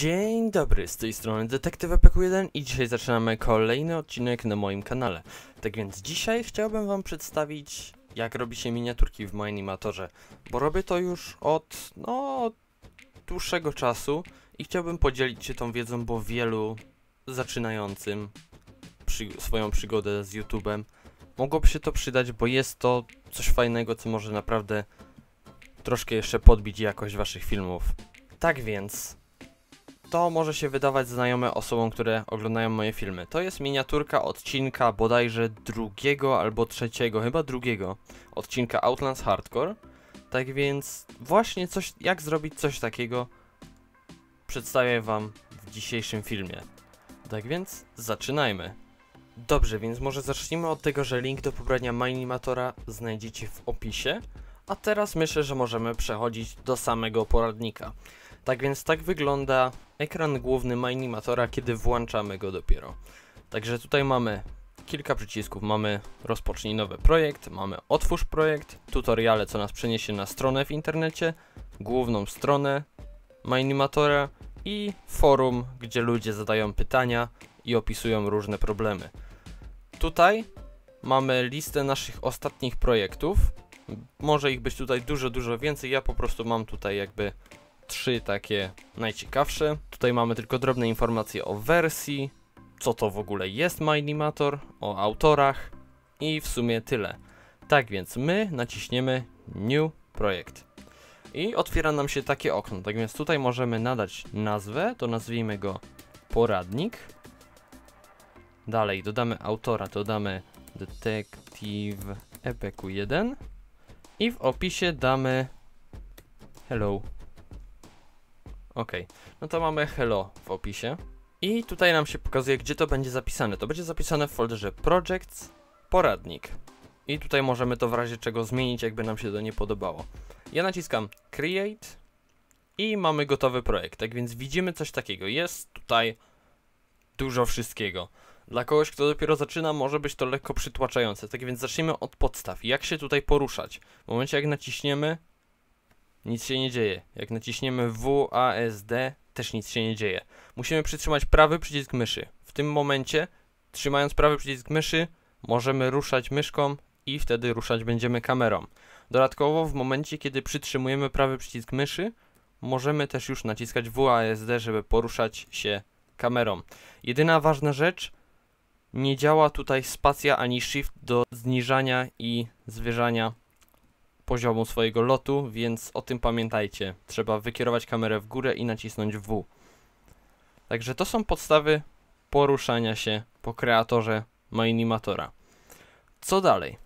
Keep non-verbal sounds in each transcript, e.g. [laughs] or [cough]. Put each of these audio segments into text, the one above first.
Dzień dobry, z tej strony Detektyw Epeku 1 i dzisiaj zaczynamy kolejny odcinek na moim kanale. Tak więc dzisiaj chciałbym wam przedstawić jak robi się miniaturki w animatorze. bo robię to już od, no, dłuższego czasu i chciałbym podzielić się tą wiedzą, bo wielu zaczynającym przy, swoją przygodę z YouTube'em mogłoby się to przydać, bo jest to coś fajnego, co może naprawdę troszkę jeszcze podbić jakość waszych filmów. Tak więc, to może się wydawać znajome osobom, które oglądają moje filmy. To jest miniaturka odcinka bodajże drugiego albo trzeciego, chyba drugiego odcinka Outlands Hardcore. Tak więc właśnie coś, jak zrobić coś takiego przedstawię Wam w dzisiejszym filmie. Tak więc zaczynajmy. Dobrze, więc może zacznijmy od tego, że link do pobrania Minimatora znajdziecie w opisie. A teraz myślę, że możemy przechodzić do samego poradnika. Tak więc tak wygląda ekran główny ma animatora, kiedy włączamy go dopiero. Także tutaj mamy kilka przycisków. Mamy rozpocznij nowy projekt, mamy otwórz projekt, tutoriale, co nas przeniesie na stronę w internecie, główną stronę MyAnimatora i forum, gdzie ludzie zadają pytania i opisują różne problemy. Tutaj mamy listę naszych ostatnich projektów. Może ich być tutaj dużo, dużo więcej. Ja po prostu mam tutaj jakby trzy takie najciekawsze. Tutaj mamy tylko drobne informacje o wersji, co to w ogóle jest MyAnimator, o autorach i w sumie tyle. Tak więc my naciśniemy New Projekt i otwiera nam się takie okno. Tak więc tutaj możemy nadać nazwę, to nazwijmy go poradnik. Dalej dodamy autora, dodamy Detective EPQ1 i w opisie damy Hello Ok, no to mamy hello w opisie. I tutaj nam się pokazuje, gdzie to będzie zapisane. To będzie zapisane w folderze Projects, poradnik. I tutaj możemy to w razie czego zmienić, jakby nam się to nie podobało. Ja naciskam Create i mamy gotowy projekt. Tak więc widzimy coś takiego. Jest tutaj dużo wszystkiego. Dla kogoś, kto dopiero zaczyna, może być to lekko przytłaczające. Tak więc zacznijmy od podstaw. Jak się tutaj poruszać? W momencie jak naciśniemy nic się nie dzieje. Jak naciśniemy WASD, też nic się nie dzieje. Musimy przytrzymać prawy przycisk myszy. W tym momencie, trzymając prawy przycisk myszy, możemy ruszać myszką i wtedy ruszać będziemy kamerą. Dodatkowo w momencie, kiedy przytrzymujemy prawy przycisk myszy, możemy też już naciskać WASD, żeby poruszać się kamerą. Jedyna ważna rzecz, nie działa tutaj spacja ani shift do zniżania i zwierzania poziomu swojego lotu, więc o tym pamiętajcie. Trzeba wykierować kamerę w górę i nacisnąć W. Także to są podstawy poruszania się po kreatorze Minimatora. Co dalej?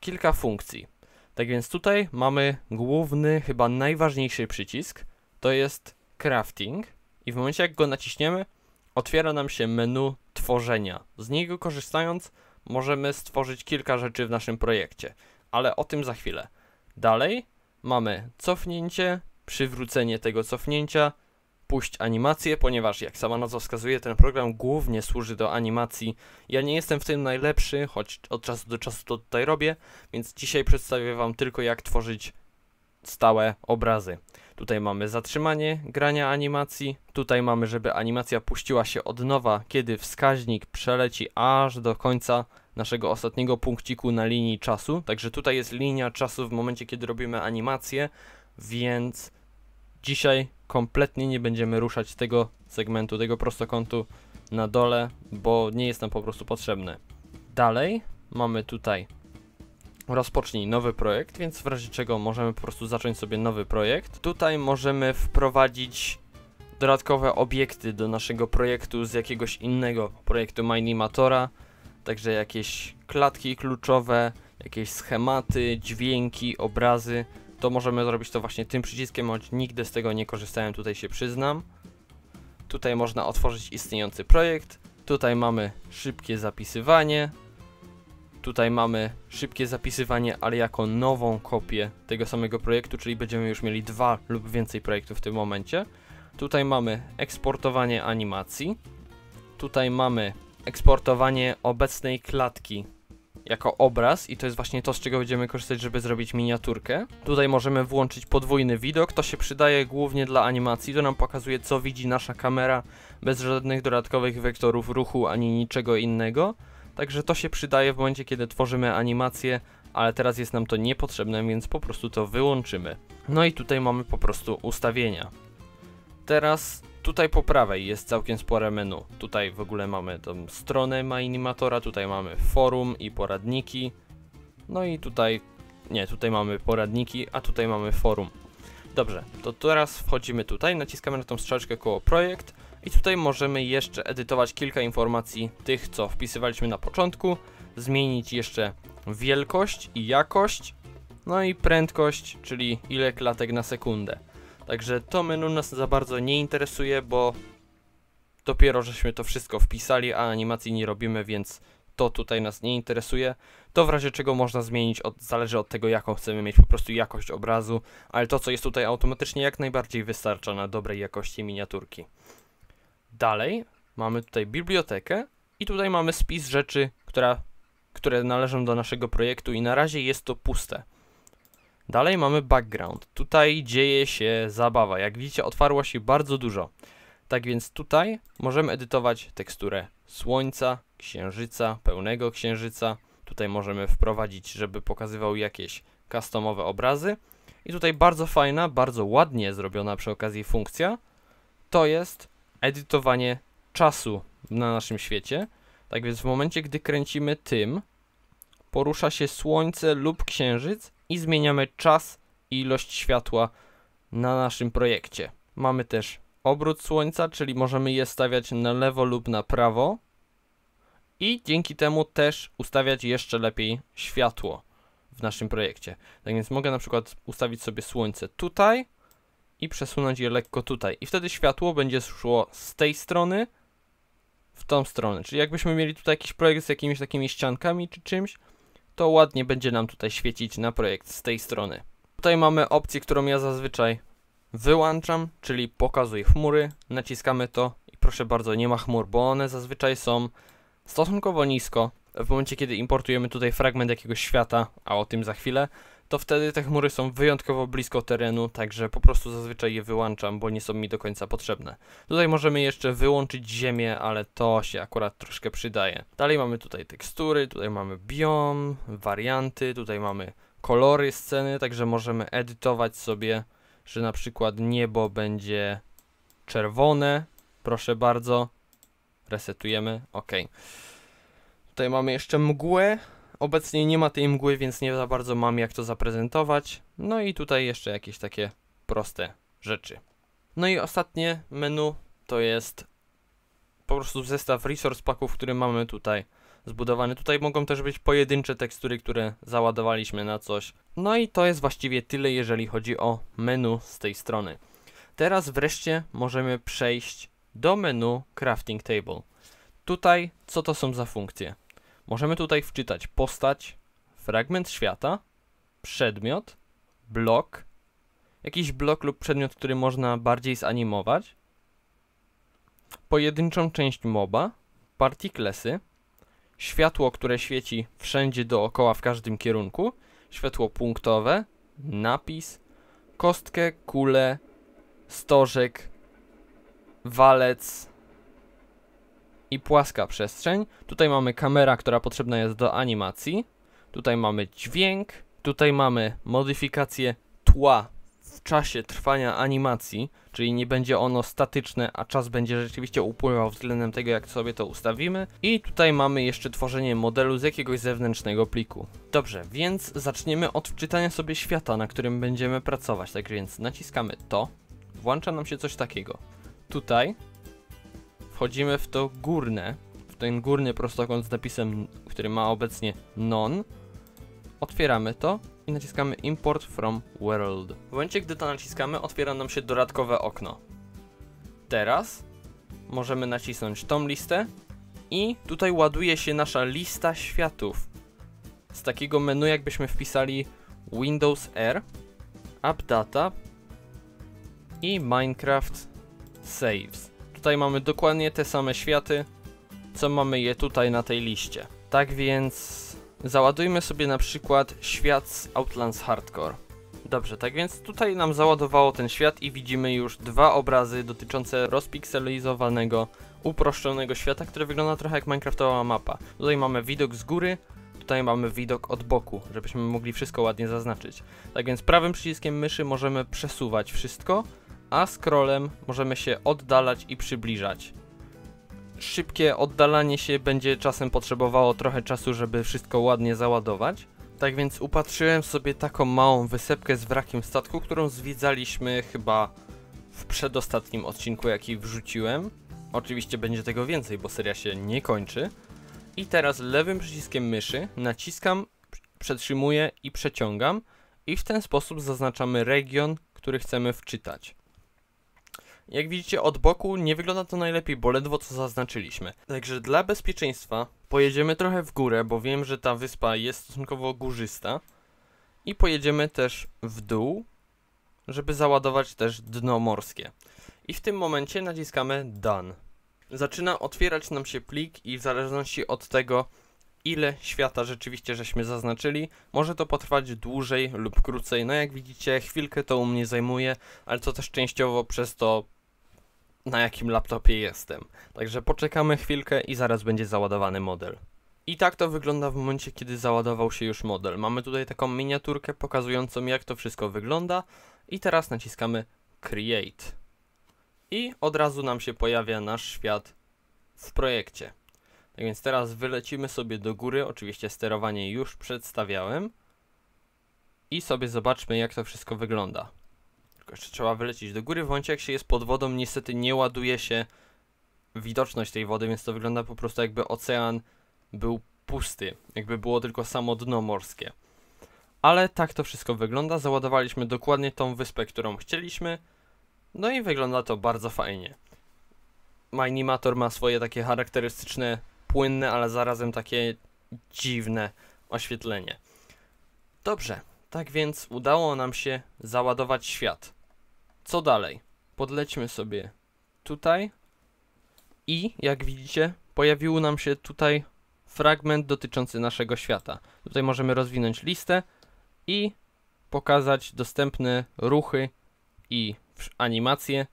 Kilka funkcji. Tak więc tutaj mamy główny, chyba najważniejszy przycisk. To jest crafting i w momencie jak go naciśniemy, otwiera nam się menu tworzenia. Z niego korzystając możemy stworzyć kilka rzeczy w naszym projekcie ale o tym za chwilę. Dalej mamy cofnięcie, przywrócenie tego cofnięcia, puść animację, ponieważ jak sama nazwa wskazuje, ten program głównie służy do animacji. Ja nie jestem w tym najlepszy, choć od czasu do czasu to tutaj robię, więc dzisiaj przedstawię Wam tylko jak tworzyć stałe obrazy. Tutaj mamy zatrzymanie grania animacji, tutaj mamy, żeby animacja puściła się od nowa, kiedy wskaźnik przeleci aż do końca naszego ostatniego punkciku na linii czasu. Także tutaj jest linia czasu w momencie, kiedy robimy animację, więc dzisiaj kompletnie nie będziemy ruszać tego segmentu, tego prostokątu na dole, bo nie jest nam po prostu potrzebny. Dalej mamy tutaj rozpocznij nowy projekt, więc w razie czego możemy po prostu zacząć sobie nowy projekt. Tutaj możemy wprowadzić dodatkowe obiekty do naszego projektu z jakiegoś innego projektu Minimatora. Także jakieś klatki kluczowe, jakieś schematy, dźwięki, obrazy, to możemy zrobić to właśnie tym przyciskiem, choć nigdy z tego nie korzystałem, tutaj się przyznam. Tutaj można otworzyć istniejący projekt, tutaj mamy szybkie zapisywanie, tutaj mamy szybkie zapisywanie, ale jako nową kopię tego samego projektu, czyli będziemy już mieli dwa lub więcej projektów w tym momencie. Tutaj mamy eksportowanie animacji, tutaj mamy eksportowanie obecnej klatki jako obraz i to jest właśnie to, z czego będziemy korzystać, żeby zrobić miniaturkę. Tutaj możemy włączyć podwójny widok, to się przydaje głównie dla animacji, to nam pokazuje co widzi nasza kamera bez żadnych dodatkowych wektorów ruchu ani niczego innego. Także to się przydaje w momencie, kiedy tworzymy animację, ale teraz jest nam to niepotrzebne, więc po prostu to wyłączymy. No i tutaj mamy po prostu ustawienia. Teraz Tutaj po prawej jest całkiem spore menu. Tutaj w ogóle mamy tą stronę MyAnimatora, tutaj mamy forum i poradniki. No i tutaj, nie, tutaj mamy poradniki, a tutaj mamy forum. Dobrze, to teraz wchodzimy tutaj, naciskamy na tą strzałeczkę koło projekt i tutaj możemy jeszcze edytować kilka informacji tych, co wpisywaliśmy na początku, zmienić jeszcze wielkość i jakość, no i prędkość, czyli ile klatek na sekundę. Także to menu nas za bardzo nie interesuje, bo dopiero żeśmy to wszystko wpisali, a animacji nie robimy, więc to tutaj nas nie interesuje. To w razie czego można zmienić, od, zależy od tego jaką chcemy mieć po prostu jakość obrazu, ale to co jest tutaj automatycznie jak najbardziej wystarcza na dobrej jakości miniaturki. Dalej mamy tutaj bibliotekę i tutaj mamy spis rzeczy, która, które należą do naszego projektu i na razie jest to puste. Dalej mamy background. Tutaj dzieje się zabawa. Jak widzicie otwarło się bardzo dużo. Tak więc tutaj możemy edytować teksturę słońca, księżyca, pełnego księżyca. Tutaj możemy wprowadzić, żeby pokazywał jakieś customowe obrazy. I tutaj bardzo fajna, bardzo ładnie zrobiona przy okazji funkcja to jest edytowanie czasu na naszym świecie. Tak więc w momencie, gdy kręcimy tym, porusza się słońce lub księżyc i zmieniamy czas i ilość światła na naszym projekcie. Mamy też obrót słońca, czyli możemy je stawiać na lewo lub na prawo i dzięki temu też ustawiać jeszcze lepiej światło w naszym projekcie. Tak więc mogę na przykład ustawić sobie słońce tutaj i przesunąć je lekko tutaj i wtedy światło będzie szło z tej strony w tą stronę, czyli jakbyśmy mieli tutaj jakiś projekt z jakimiś takimi ściankami czy czymś, to ładnie będzie nam tutaj świecić na projekt z tej strony. Tutaj mamy opcję, którą ja zazwyczaj wyłączam, czyli pokazuj chmury, naciskamy to i proszę bardzo nie ma chmur, bo one zazwyczaj są stosunkowo nisko. W momencie kiedy importujemy tutaj fragment jakiegoś świata, a o tym za chwilę, to wtedy te chmury są wyjątkowo blisko terenu, także po prostu zazwyczaj je wyłączam, bo nie są mi do końca potrzebne. Tutaj możemy jeszcze wyłączyć ziemię, ale to się akurat troszkę przydaje. Dalej mamy tutaj tekstury, tutaj mamy biom, warianty, tutaj mamy kolory sceny, także możemy edytować sobie, że na przykład niebo będzie czerwone, proszę bardzo, resetujemy, ok. Tutaj mamy jeszcze mgłę, obecnie nie ma tej mgły, więc nie za bardzo mam jak to zaprezentować. No i tutaj jeszcze jakieś takie proste rzeczy. No i ostatnie menu to jest po prostu zestaw resource packów, który mamy tutaj zbudowany. Tutaj mogą też być pojedyncze tekstury, które załadowaliśmy na coś. No i to jest właściwie tyle, jeżeli chodzi o menu z tej strony. Teraz wreszcie możemy przejść do menu crafting table. Tutaj co to są za funkcje? Możemy tutaj wczytać postać, fragment świata, przedmiot, blok, jakiś blok lub przedmiot, który można bardziej zanimować, pojedynczą część moba, partiklesy, światło, które świeci wszędzie dookoła w każdym kierunku, światło punktowe, napis, kostkę, kulę, stożek, walec, i płaska przestrzeń. Tutaj mamy kamera, która potrzebna jest do animacji. Tutaj mamy dźwięk. Tutaj mamy modyfikację tła w czasie trwania animacji, czyli nie będzie ono statyczne, a czas będzie rzeczywiście upływał względem tego, jak sobie to ustawimy. I tutaj mamy jeszcze tworzenie modelu z jakiegoś zewnętrznego pliku. Dobrze, więc zaczniemy od wczytania sobie świata, na którym będziemy pracować. Tak więc naciskamy to. Włącza nam się coś takiego. Tutaj wchodzimy w to górne, w ten górny prostokąt z napisem, który ma obecnie non. Otwieramy to i naciskamy import from world. W momencie, gdy to naciskamy, otwiera nam się dodatkowe okno. Teraz możemy nacisnąć tą listę i tutaj ładuje się nasza lista światów. Z takiego menu jakbyśmy wpisali Windows R, updata i Minecraft Saves. Tutaj mamy dokładnie te same światy, co mamy je tutaj na tej liście. Tak więc załadujmy sobie na przykład świat z Outlands Hardcore. Dobrze, tak więc tutaj nam załadowało ten świat i widzimy już dwa obrazy dotyczące rozpikselizowanego, uproszczonego świata, który wygląda trochę jak Minecraftowa mapa. Tutaj mamy widok z góry, tutaj mamy widok od boku, żebyśmy mogli wszystko ładnie zaznaczyć. Tak więc prawym przyciskiem myszy możemy przesuwać wszystko a scrollem możemy się oddalać i przybliżać. Szybkie oddalanie się będzie czasem potrzebowało trochę czasu, żeby wszystko ładnie załadować. Tak więc upatrzyłem sobie taką małą wysepkę z wrakiem statku, którą zwiedzaliśmy chyba w przedostatnim odcinku, jaki wrzuciłem. Oczywiście będzie tego więcej, bo seria się nie kończy. I teraz lewym przyciskiem myszy naciskam, przetrzymuję i przeciągam i w ten sposób zaznaczamy region, który chcemy wczytać. Jak widzicie od boku nie wygląda to najlepiej, bo ledwo co zaznaczyliśmy. Także dla bezpieczeństwa pojedziemy trochę w górę, bo wiem, że ta wyspa jest stosunkowo górzysta. I pojedziemy też w dół, żeby załadować też dno morskie. I w tym momencie naciskamy Done. Zaczyna otwierać nam się plik i w zależności od tego, ile świata rzeczywiście żeśmy zaznaczyli. Może to potrwać dłużej lub krócej. No jak widzicie, chwilkę to u mnie zajmuje, ale to też częściowo przez to, na jakim laptopie jestem. Także poczekamy chwilkę i zaraz będzie załadowany model. I tak to wygląda w momencie, kiedy załadował się już model. Mamy tutaj taką miniaturkę pokazującą, jak to wszystko wygląda. I teraz naciskamy Create. I od razu nam się pojawia nasz świat w projekcie. Tak więc teraz wylecimy sobie do góry, oczywiście sterowanie już przedstawiałem. I sobie zobaczmy jak to wszystko wygląda. Tylko jeszcze trzeba wylecieć do góry, w momencie jak się jest pod wodą niestety nie ładuje się widoczność tej wody, więc to wygląda po prostu jakby ocean był pusty, jakby było tylko samo dno morskie. Ale tak to wszystko wygląda, załadowaliśmy dokładnie tą wyspę, którą chcieliśmy, no i wygląda to bardzo fajnie. Minimator ma swoje takie charakterystyczne płynne, ale zarazem takie dziwne oświetlenie. Dobrze, tak więc udało nam się załadować świat. Co dalej? Podlećmy sobie tutaj i jak widzicie pojawił nam się tutaj fragment dotyczący naszego świata. Tutaj możemy rozwinąć listę i pokazać dostępne ruchy i animacje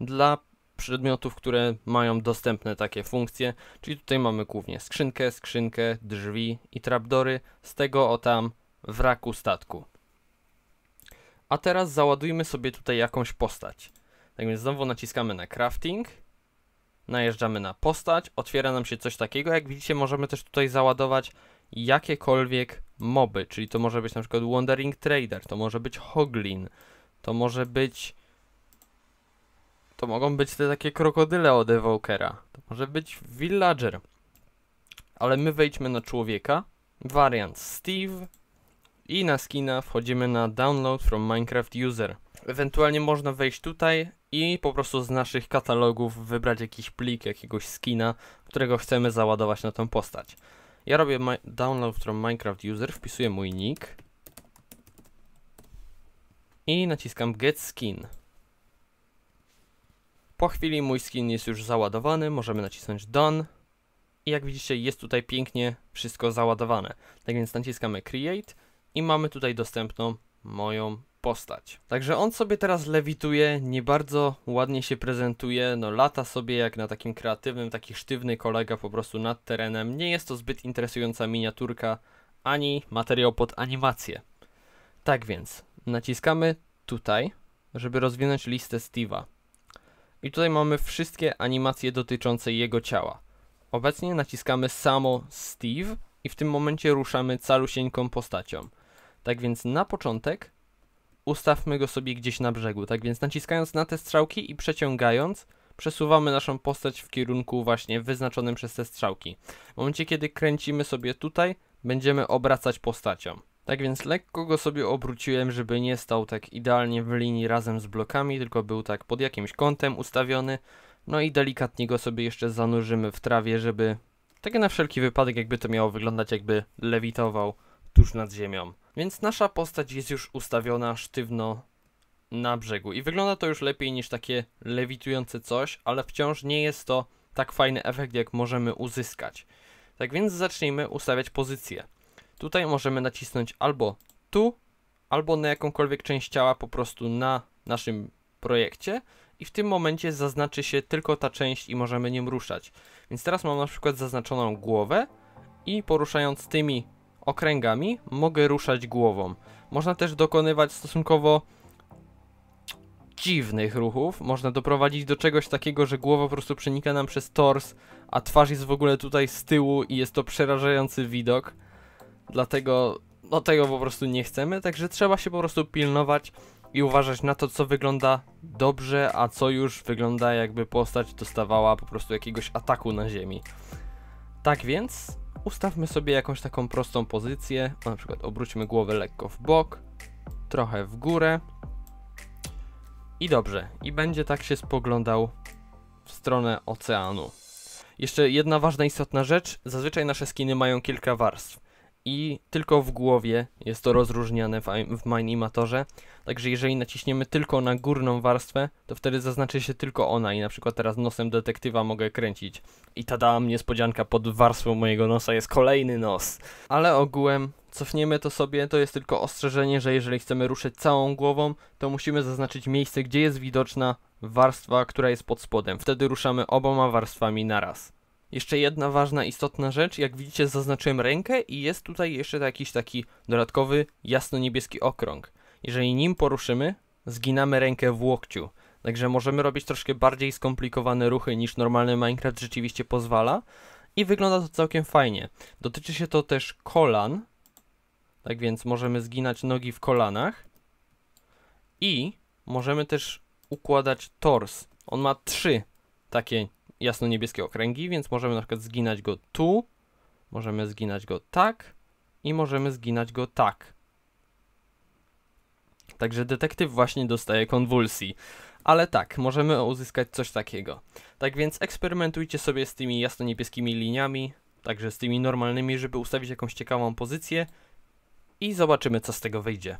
dla przedmiotów, które mają dostępne takie funkcje, czyli tutaj mamy głównie skrzynkę, skrzynkę, drzwi i trapdory z tego o tam wraku statku. A teraz załadujmy sobie tutaj jakąś postać. Tak więc znowu naciskamy na crafting, najeżdżamy na postać, otwiera nam się coś takiego. Jak widzicie możemy też tutaj załadować jakiekolwiek moby, czyli to może być na przykład Wandering Trader, to może być Hoglin, to może być to mogą być te takie krokodyle od Evokera. To może być Villager. Ale my wejdźmy na człowieka, wariant Steve i na skina wchodzimy na download from Minecraft user. Ewentualnie można wejść tutaj i po prostu z naszych katalogów wybrać jakiś plik, jakiegoś skina, którego chcemy załadować na tą postać. Ja robię download from Minecraft user, wpisuję mój nick i naciskam get skin. Po chwili mój skin jest już załadowany, możemy nacisnąć Done. I jak widzicie jest tutaj pięknie wszystko załadowane. Tak więc naciskamy Create i mamy tutaj dostępną moją postać. Także on sobie teraz lewituje, nie bardzo ładnie się prezentuje, no lata sobie jak na takim kreatywnym, taki sztywny kolega po prostu nad terenem. Nie jest to zbyt interesująca miniaturka, ani materiał pod animację. Tak więc naciskamy tutaj, żeby rozwinąć listę Steve'a. I tutaj mamy wszystkie animacje dotyczące jego ciała. Obecnie naciskamy samo Steve i w tym momencie ruszamy calusieńką postacią. Tak więc na początek ustawmy go sobie gdzieś na brzegu. Tak więc naciskając na te strzałki i przeciągając, przesuwamy naszą postać w kierunku właśnie wyznaczonym przez te strzałki. W momencie, kiedy kręcimy sobie tutaj, będziemy obracać postacią. Tak więc lekko go sobie obróciłem, żeby nie stał tak idealnie w linii razem z blokami, tylko był tak pod jakimś kątem ustawiony. No i delikatnie go sobie jeszcze zanurzymy w trawie, żeby tak na wszelki wypadek jakby to miało wyglądać jakby lewitował tuż nad ziemią. Więc nasza postać jest już ustawiona sztywno na brzegu i wygląda to już lepiej niż takie lewitujące coś, ale wciąż nie jest to tak fajny efekt jak możemy uzyskać. Tak więc zacznijmy ustawiać pozycję. Tutaj możemy nacisnąć albo tu, albo na jakąkolwiek część ciała po prostu na naszym projekcie i w tym momencie zaznaczy się tylko ta część i możemy nim ruszać. Więc teraz mam na przykład zaznaczoną głowę i poruszając tymi okręgami mogę ruszać głową. Można też dokonywać stosunkowo dziwnych ruchów. Można doprowadzić do czegoś takiego, że głowa po prostu przenika nam przez tors, a twarz jest w ogóle tutaj z tyłu i jest to przerażający widok. Dlatego no tego po prostu nie chcemy, także trzeba się po prostu pilnować i uważać na to, co wygląda dobrze, a co już wygląda jakby postać dostawała po prostu jakiegoś ataku na ziemi. Tak więc ustawmy sobie jakąś taką prostą pozycję, na przykład obróćmy głowę lekko w bok, trochę w górę i dobrze, i będzie tak się spoglądał w stronę oceanu. Jeszcze jedna ważna istotna rzecz, zazwyczaj nasze skiny mają kilka warstw i tylko w głowie jest to rozróżniane w, w Minimatorze. Także jeżeli naciśniemy tylko na górną warstwę, to wtedy zaznaczy się tylko ona i na przykład teraz nosem detektywa mogę kręcić. I tadam, niespodzianka, pod warstwą mojego nosa jest kolejny nos. Ale ogółem cofniemy to sobie, to jest tylko ostrzeżenie, że jeżeli chcemy ruszyć całą głową, to musimy zaznaczyć miejsce, gdzie jest widoczna warstwa, która jest pod spodem. Wtedy ruszamy oboma warstwami naraz. Jeszcze jedna ważna, istotna rzecz, jak widzicie zaznaczyłem rękę i jest tutaj jeszcze jakiś taki dodatkowy jasno-niebieski okrąg. Jeżeli nim poruszymy, zginamy rękę w łokciu. Także możemy robić troszkę bardziej skomplikowane ruchy niż normalny Minecraft rzeczywiście pozwala. I wygląda to całkiem fajnie. Dotyczy się to też kolan. Tak więc możemy zginać nogi w kolanach. I możemy też układać tors. On ma trzy takie jasno-niebieskie okręgi, więc możemy na przykład zginać go tu, możemy zginać go tak i możemy zginać go tak. Także detektyw właśnie dostaje konwulsji. Ale tak, możemy uzyskać coś takiego. Tak więc eksperymentujcie sobie z tymi jasno-niebieskimi liniami, także z tymi normalnymi, żeby ustawić jakąś ciekawą pozycję i zobaczymy co z tego wyjdzie.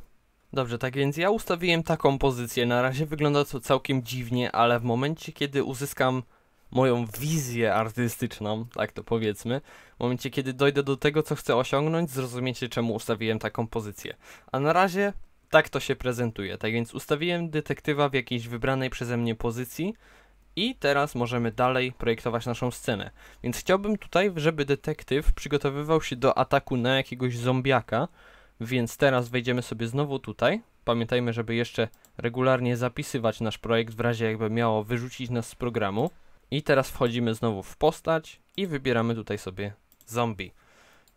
Dobrze, tak więc ja ustawiłem taką pozycję. Na razie wygląda to całkiem dziwnie, ale w momencie kiedy uzyskam moją wizję artystyczną, tak to powiedzmy, w momencie kiedy dojdę do tego, co chcę osiągnąć, zrozumiecie czemu ustawiłem taką pozycję. A na razie tak to się prezentuje, tak więc ustawiłem detektywa w jakiejś wybranej przeze mnie pozycji, i teraz możemy dalej projektować naszą scenę. Więc chciałbym tutaj, żeby detektyw przygotowywał się do ataku na jakiegoś zombiaka, więc teraz wejdziemy sobie znowu tutaj. Pamiętajmy, żeby jeszcze regularnie zapisywać nasz projekt w razie jakby miało wyrzucić nas z programu. I teraz wchodzimy znowu w postać i wybieramy tutaj sobie zombie.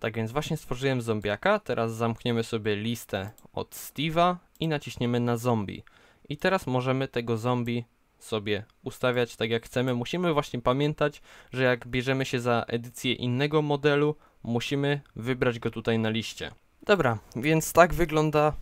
Tak więc właśnie stworzyłem zombiaka, teraz zamkniemy sobie listę od Steve'a i naciśniemy na zombie. I teraz możemy tego zombie sobie ustawiać tak jak chcemy. Musimy właśnie pamiętać, że jak bierzemy się za edycję innego modelu, musimy wybrać go tutaj na liście. Dobra, więc tak wygląda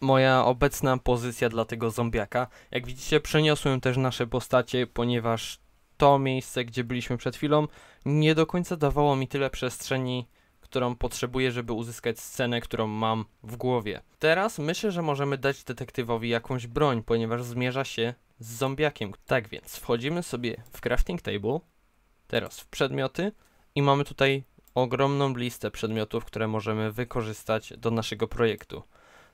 moja obecna pozycja dla tego zombiaka. Jak widzicie przeniosłem też nasze postacie, ponieważ to miejsce, gdzie byliśmy przed chwilą, nie do końca dawało mi tyle przestrzeni, którą potrzebuję, żeby uzyskać scenę, którą mam w głowie. Teraz myślę, że możemy dać detektywowi jakąś broń, ponieważ zmierza się z zombiakiem. Tak więc wchodzimy sobie w crafting table, teraz w przedmioty i mamy tutaj ogromną listę przedmiotów, które możemy wykorzystać do naszego projektu.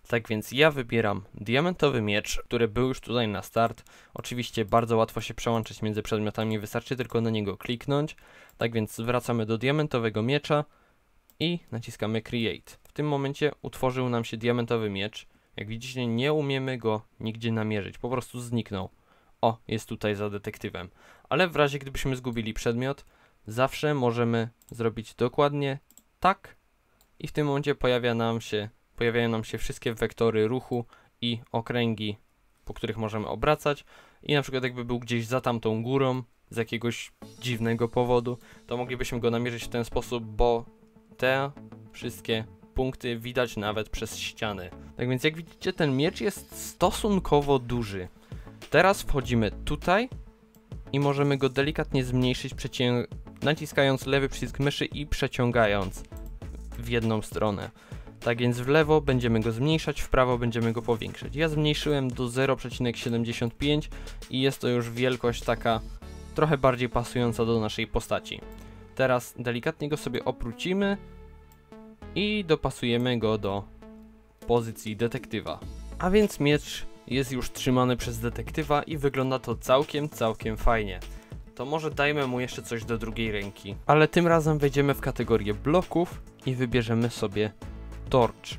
Tak więc ja wybieram diamentowy miecz, który był już tutaj na start. Oczywiście bardzo łatwo się przełączyć między przedmiotami, wystarczy tylko na niego kliknąć. Tak więc wracamy do diamentowego miecza i naciskamy create. W tym momencie utworzył nam się diamentowy miecz. Jak widzicie nie umiemy go nigdzie namierzyć, po prostu zniknął. O, jest tutaj za detektywem. Ale w razie gdybyśmy zgubili przedmiot, zawsze możemy zrobić dokładnie tak i w tym momencie pojawia nam się pojawiają nam się wszystkie wektory ruchu i okręgi, po których możemy obracać. I na przykład jakby był gdzieś za tamtą górą z jakiegoś dziwnego powodu, to moglibyśmy go namierzyć w ten sposób, bo te wszystkie punkty widać nawet przez ściany. Tak więc jak widzicie ten miecz jest stosunkowo duży. Teraz wchodzimy tutaj i możemy go delikatnie zmniejszyć naciskając lewy przycisk myszy i przeciągając w jedną stronę. Tak więc w lewo będziemy go zmniejszać, w prawo będziemy go powiększać. Ja zmniejszyłem do 0,75 i jest to już wielkość taka trochę bardziej pasująca do naszej postaci. Teraz delikatnie go sobie oprócimy i dopasujemy go do pozycji detektywa. A więc miecz jest już trzymany przez detektywa i wygląda to całkiem, całkiem fajnie. To może dajmy mu jeszcze coś do drugiej ręki. Ale tym razem wejdziemy w kategorię bloków i wybierzemy sobie Torch.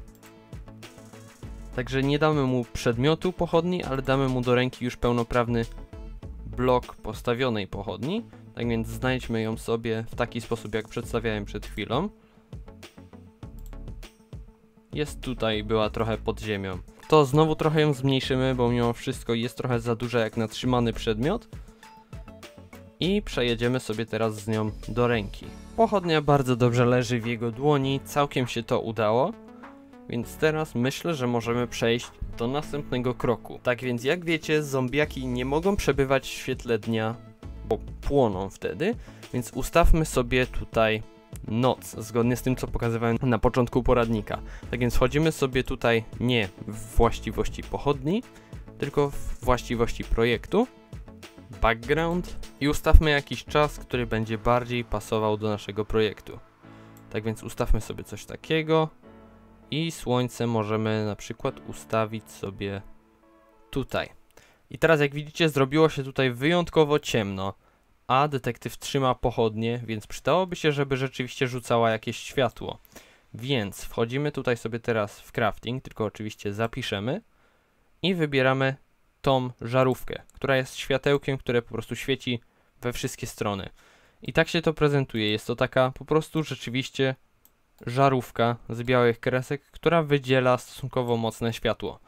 Także nie damy mu przedmiotu pochodni, ale damy mu do ręki już pełnoprawny blok postawionej pochodni. Tak więc znajdźmy ją sobie w taki sposób, jak przedstawiałem przed chwilą. Jest tutaj, była trochę pod ziemią. To znowu trochę ją zmniejszymy, bo mimo wszystko jest trochę za duża jak na trzymany przedmiot i przejedziemy sobie teraz z nią do ręki. Pochodnia bardzo dobrze leży w jego dłoni, całkiem się to udało. Więc teraz myślę, że możemy przejść do następnego kroku. Tak więc jak wiecie, zombiaki nie mogą przebywać w świetle dnia, bo płoną wtedy. Więc ustawmy sobie tutaj noc, zgodnie z tym, co pokazywałem na początku poradnika. Tak więc wchodzimy sobie tutaj nie w właściwości pochodni, tylko w właściwości projektu background i ustawmy jakiś czas, który będzie bardziej pasował do naszego projektu. Tak więc ustawmy sobie coś takiego i słońce możemy na przykład ustawić sobie tutaj. I teraz jak widzicie zrobiło się tutaj wyjątkowo ciemno, a detektyw trzyma pochodnie, więc przydałoby się, żeby rzeczywiście rzucała jakieś światło. Więc wchodzimy tutaj sobie teraz w crafting, tylko oczywiście zapiszemy i wybieramy tą żarówkę, która jest światełkiem, które po prostu świeci we wszystkie strony. I tak się to prezentuje. Jest to taka po prostu rzeczywiście żarówka z białych kresek, która wydziela stosunkowo mocne światło.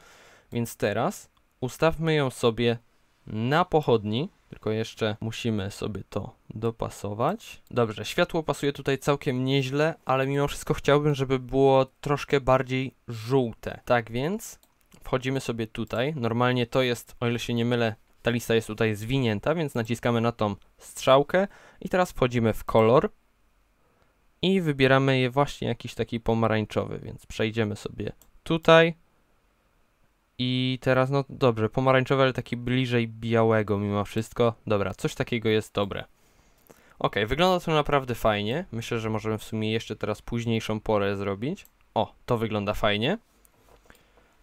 Więc teraz ustawmy ją sobie na pochodni, tylko jeszcze musimy sobie to dopasować. Dobrze, światło pasuje tutaj całkiem nieźle, ale mimo wszystko chciałbym, żeby było troszkę bardziej żółte. Tak więc wchodzimy sobie tutaj. Normalnie to jest, o ile się nie mylę, ta lista jest tutaj zwinięta, więc naciskamy na tą strzałkę i teraz wchodzimy w kolor i wybieramy je właśnie jakiś taki pomarańczowy, więc przejdziemy sobie tutaj i teraz, no dobrze, pomarańczowy, ale taki bliżej białego mimo wszystko. Dobra, coś takiego jest dobre. Ok, wygląda to naprawdę fajnie. Myślę, że możemy w sumie jeszcze teraz późniejszą porę zrobić. O, to wygląda fajnie.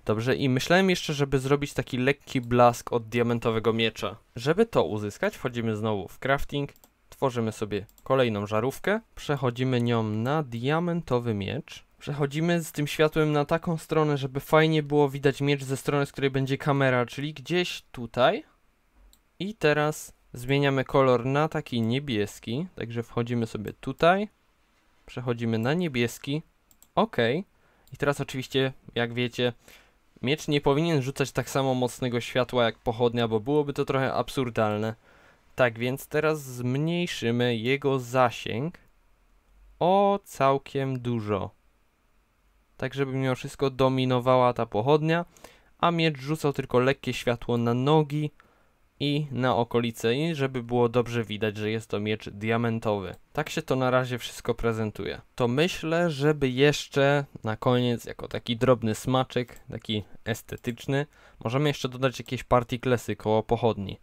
Dobrze, i myślałem jeszcze, żeby zrobić taki lekki blask od diamentowego miecza. Żeby to uzyskać, wchodzimy znowu w crafting, tworzymy sobie kolejną żarówkę, przechodzimy nią na diamentowy miecz. Przechodzimy z tym światłem na taką stronę, żeby fajnie było widać miecz ze strony, z której będzie kamera, czyli gdzieś tutaj. I teraz zmieniamy kolor na taki niebieski, także wchodzimy sobie tutaj, przechodzimy na niebieski, ok. I teraz oczywiście, jak wiecie, Miecz nie powinien rzucać tak samo mocnego światła jak pochodnia, bo byłoby to trochę absurdalne. Tak więc teraz zmniejszymy jego zasięg o całkiem dużo. Tak, żeby mimo wszystko dominowała ta pochodnia, a miecz rzucał tylko lekkie światło na nogi, i na okolice i żeby było dobrze widać, że jest to miecz diamentowy. Tak się to na razie wszystko prezentuje. To myślę, żeby jeszcze na koniec, jako taki drobny smaczek, taki estetyczny, możemy jeszcze dodać jakieś partiklesy koło pochodni.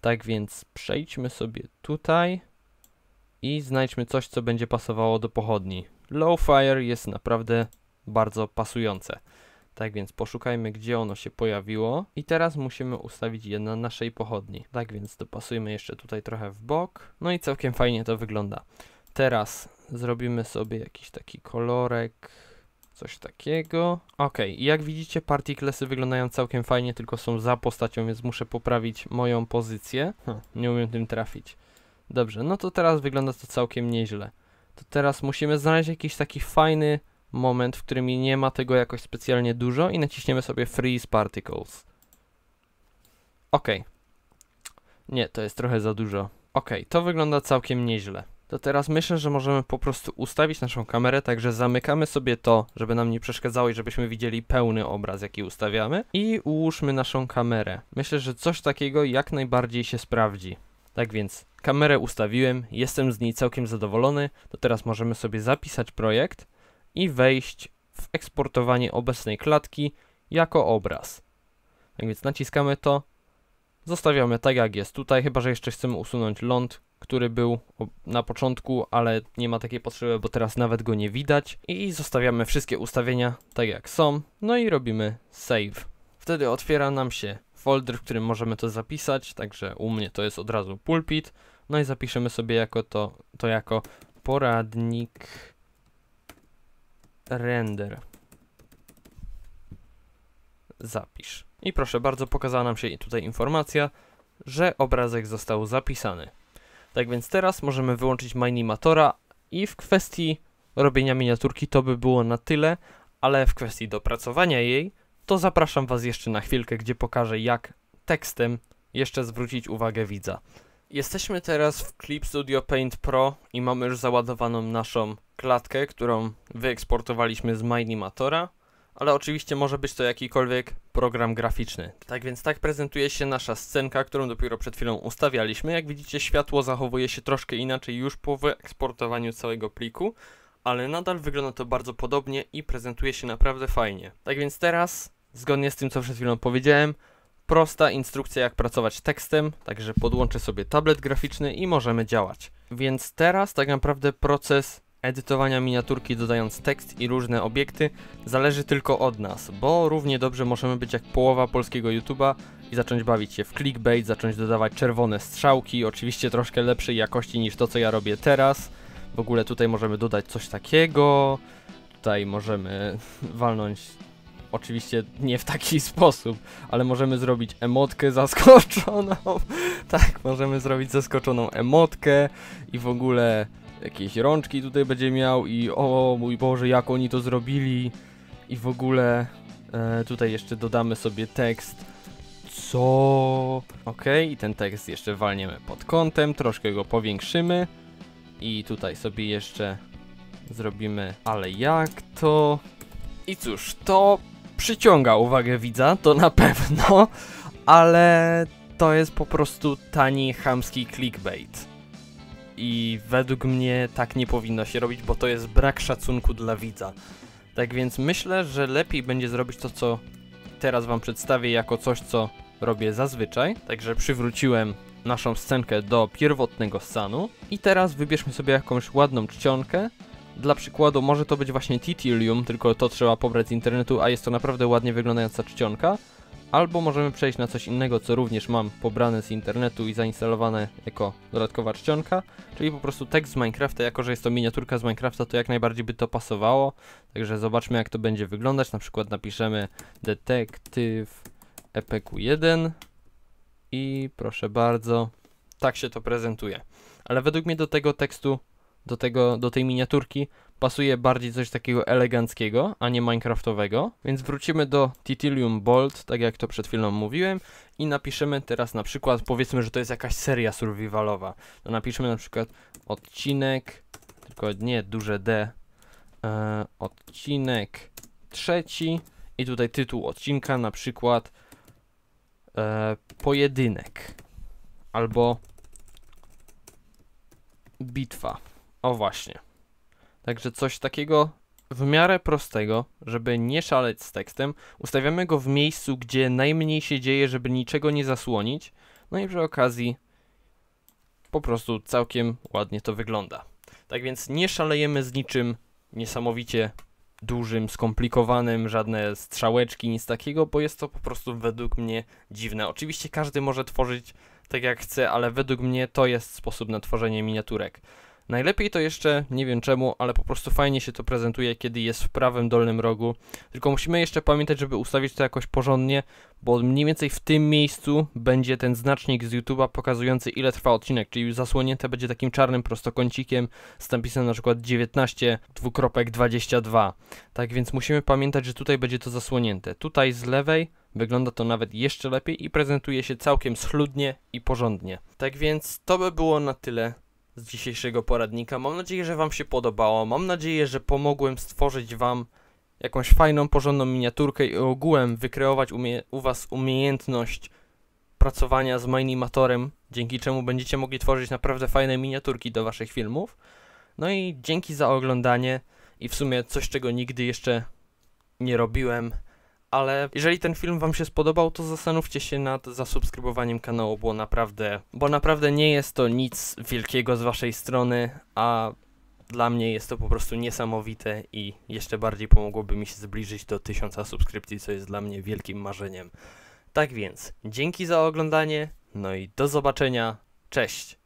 Tak więc przejdźmy sobie tutaj i znajdźmy coś, co będzie pasowało do pochodni. Low Fire jest naprawdę bardzo pasujące. Tak więc poszukajmy, gdzie ono się pojawiło. I teraz musimy ustawić je na naszej pochodni. Tak więc dopasujmy jeszcze tutaj trochę w bok. No i całkiem fajnie to wygląda. Teraz zrobimy sobie jakiś taki kolorek. Coś takiego. Ok, jak widzicie particlesy wyglądają całkiem fajnie, tylko są za postacią, więc muszę poprawić moją pozycję. Hm, nie umiem tym trafić. Dobrze, no to teraz wygląda to całkiem nieźle. To teraz musimy znaleźć jakiś taki fajny moment, w którym nie ma tego jakoś specjalnie dużo i naciśniemy sobie Freeze Particles. Ok. Nie, to jest trochę za dużo. Ok, to wygląda całkiem nieźle. To teraz myślę, że możemy po prostu ustawić naszą kamerę, także zamykamy sobie to, żeby nam nie przeszkadzało i żebyśmy widzieli pełny obraz, jaki ustawiamy. I ułóżmy naszą kamerę. Myślę, że coś takiego jak najbardziej się sprawdzi. Tak więc kamerę ustawiłem, jestem z niej całkiem zadowolony. To teraz możemy sobie zapisać projekt i wejść w eksportowanie obecnej klatki jako obraz. Tak więc naciskamy to, zostawiamy tak jak jest tutaj, chyba że jeszcze chcemy usunąć ląd, który był na początku, ale nie ma takiej potrzeby, bo teraz nawet go nie widać. I zostawiamy wszystkie ustawienia tak jak są, no i robimy save. Wtedy otwiera nam się folder, w którym możemy to zapisać, także u mnie to jest od razu pulpit. No i zapiszemy sobie jako to, to jako poradnik render. Zapisz. I proszę bardzo, pokazała nam się tutaj informacja, że obrazek został zapisany. Tak więc teraz możemy wyłączyć Minimatora i w kwestii robienia miniaturki to by było na tyle, ale w kwestii dopracowania jej, to zapraszam Was jeszcze na chwilkę, gdzie pokażę jak tekstem jeszcze zwrócić uwagę widza. Jesteśmy teraz w Clip Studio Paint Pro i mamy już załadowaną naszą klatkę, którą wyeksportowaliśmy z MyNimatora, ale oczywiście może być to jakikolwiek program graficzny. Tak więc tak prezentuje się nasza scenka, którą dopiero przed chwilą ustawialiśmy. Jak widzicie światło zachowuje się troszkę inaczej już po wyeksportowaniu całego pliku, ale nadal wygląda to bardzo podobnie i prezentuje się naprawdę fajnie. Tak więc teraz, zgodnie z tym co przed chwilą powiedziałem, prosta instrukcja jak pracować tekstem, także podłączę sobie tablet graficzny i możemy działać. Więc teraz tak naprawdę proces edytowania miniaturki dodając tekst i różne obiekty zależy tylko od nas, bo równie dobrze możemy być jak połowa polskiego YouTube'a i zacząć bawić się w clickbait, zacząć dodawać czerwone strzałki, oczywiście troszkę lepszej jakości niż to co ja robię teraz. W ogóle tutaj możemy dodać coś takiego, tutaj możemy [laughs] walnąć oczywiście nie w taki [laughs] sposób, ale możemy zrobić emotkę zaskoczoną. [laughs] tak, możemy zrobić zaskoczoną emotkę i w ogóle jakieś rączki tutaj będzie miał i o mój Boże, jak oni to zrobili i w ogóle e, tutaj jeszcze dodamy sobie tekst co? Ok, i ten tekst jeszcze walniemy pod kątem, troszkę go powiększymy i tutaj sobie jeszcze zrobimy ale jak to? I cóż, to przyciąga uwagę widza, to na pewno, ale to jest po prostu tani, chamski clickbait i według mnie tak nie powinno się robić, bo to jest brak szacunku dla widza. Tak więc myślę, że lepiej będzie zrobić to, co teraz wam przedstawię jako coś, co robię zazwyczaj. Także przywróciłem naszą scenkę do pierwotnego stanu. I teraz wybierzmy sobie jakąś ładną czcionkę. Dla przykładu może to być właśnie Titilium, tylko to trzeba pobrać z internetu, a jest to naprawdę ładnie wyglądająca czcionka albo możemy przejść na coś innego, co również mam pobrane z internetu i zainstalowane jako dodatkowa czcionka, czyli po prostu tekst z Minecrafta, jako że jest to miniaturka z Minecrafta, to jak najbardziej by to pasowało, także zobaczmy jak to będzie wyglądać, na przykład napiszemy detektyw EPQ1 i proszę bardzo, tak się to prezentuje. Ale według mnie do tego tekstu, do, tego, do tej miniaturki pasuje bardziej coś takiego eleganckiego, a nie minecraftowego. Więc wrócimy do Titilium Bolt, tak jak to przed chwilą mówiłem i napiszemy teraz na przykład, powiedzmy, że to jest jakaś seria survivalowa. To napiszmy na przykład odcinek, tylko nie duże D, e, odcinek trzeci i tutaj tytuł odcinka na przykład e, pojedynek albo bitwa. O właśnie. Także coś takiego w miarę prostego, żeby nie szaleć z tekstem. Ustawiamy go w miejscu, gdzie najmniej się dzieje, żeby niczego nie zasłonić. No i przy okazji po prostu całkiem ładnie to wygląda. Tak więc nie szalejemy z niczym niesamowicie dużym, skomplikowanym, żadne strzałeczki, nic takiego, bo jest to po prostu według mnie dziwne. Oczywiście każdy może tworzyć tak jak chce, ale według mnie to jest sposób na tworzenie miniaturek. Najlepiej to jeszcze, nie wiem czemu, ale po prostu fajnie się to prezentuje, kiedy jest w prawym dolnym rogu. Tylko musimy jeszcze pamiętać, żeby ustawić to jakoś porządnie, bo mniej więcej w tym miejscu będzie ten znacznik z YouTube'a pokazujący ile trwa odcinek, czyli zasłonięte będzie takim czarnym prostokącikiem z napisem na przykład 19 dwukropek 22. Tak więc musimy pamiętać, że tutaj będzie to zasłonięte. Tutaj z lewej Wygląda to nawet jeszcze lepiej i prezentuje się całkiem schludnie i porządnie. Tak więc to by było na tyle z dzisiejszego poradnika. Mam nadzieję, że Wam się podobało. Mam nadzieję, że pomogłem stworzyć Wam jakąś fajną, porządną miniaturkę i ogółem wykreować umie u Was umiejętność pracowania z Minimatorem, dzięki czemu będziecie mogli tworzyć naprawdę fajne miniaturki do Waszych filmów. No i dzięki za oglądanie i w sumie coś, czego nigdy jeszcze nie robiłem ale jeżeli ten film wam się spodobał, to zastanówcie się nad zasubskrybowaniem kanału, bo naprawdę, bo naprawdę nie jest to nic wielkiego z waszej strony, a dla mnie jest to po prostu niesamowite i jeszcze bardziej pomogłoby mi się zbliżyć do 1000 subskrypcji, co jest dla mnie wielkim marzeniem. Tak więc, dzięki za oglądanie, no i do zobaczenia, cześć!